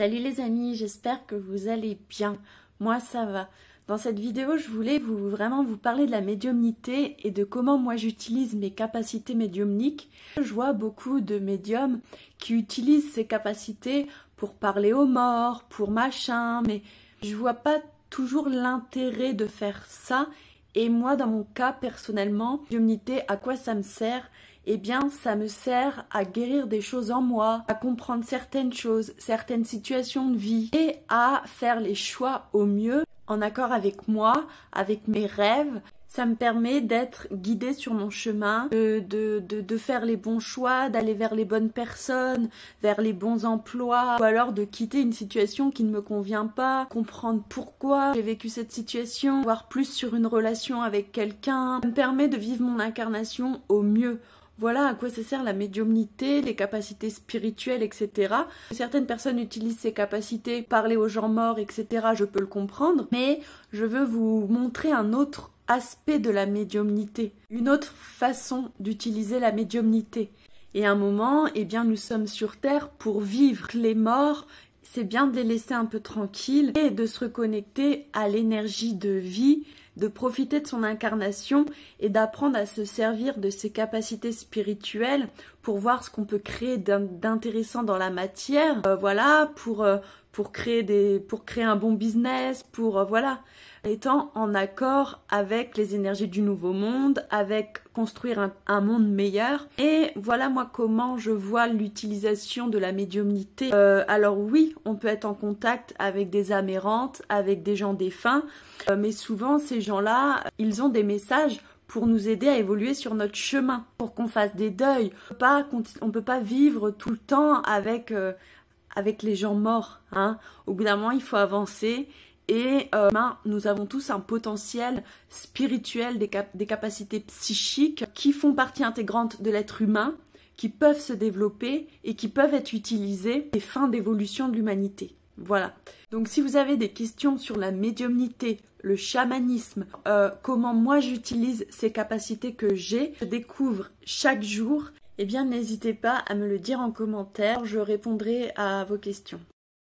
Salut les amis, j'espère que vous allez bien. Moi ça va. Dans cette vidéo, je voulais vous, vraiment vous parler de la médiumnité et de comment moi j'utilise mes capacités médiumniques. Je vois beaucoup de médiums qui utilisent ces capacités pour parler aux morts, pour machin, mais je vois pas toujours l'intérêt de faire ça. Et moi, dans mon cas, personnellement, médiumnité, à quoi ça me sert eh bien, ça me sert à guérir des choses en moi, à comprendre certaines choses, certaines situations de vie et à faire les choix au mieux en accord avec moi, avec mes rêves. Ça me permet d'être guidée sur mon chemin, de, de, de, faire les bons choix, d'aller vers les bonnes personnes, vers les bons emplois, ou alors de quitter une situation qui ne me convient pas, comprendre pourquoi j'ai vécu cette situation, voir plus sur une relation avec quelqu'un. Ça me permet de vivre mon incarnation au mieux voilà à quoi ça sert la médiumnité, les capacités spirituelles, etc. Certaines personnes utilisent ces capacités, parler aux gens morts, etc. Je peux le comprendre, mais je veux vous montrer un autre aspect de la médiumnité, une autre façon d'utiliser la médiumnité. Et un moment, eh bien, nous sommes sur Terre pour vivre les morts. C'est bien de les laisser un peu tranquilles et de se reconnecter à l'énergie de vie de profiter de son incarnation et d'apprendre à se servir de ses capacités spirituelles pour voir ce qu'on peut créer d'intéressant dans la matière, euh, voilà, pour, euh, pour créer des pour créer un bon business pour euh, voilà étant en accord avec les énergies du nouveau monde avec construire un, monde meilleur et voilà moi comment je vois l'utilisation de la médiumnité euh, alors oui on peut être en contact avec des âmes avec des gens défunts euh, mais souvent ces gens là ils ont des messages pour nous aider à évoluer sur notre chemin, pour qu'on fasse des deuils. On ne pas, on peut pas vivre tout le temps avec, avec les gens morts. Hein. Au bout d'un moment, il faut avancer. Et euh, nous avons tous un potentiel spirituel, des, capacités psychiques qui font partie intégrante de l'être humain, qui peuvent se développer et qui peuvent être utilisées des fins d'évolution de l'humanité. Voilà. Donc si vous avez des questions sur la médiumnité, le chamanisme, euh, comment moi j'utilise ces capacités que j'ai, je découvre chaque jour eh bien n'hésitez pas à me le dire en commentaire, je répondrai à vos questions.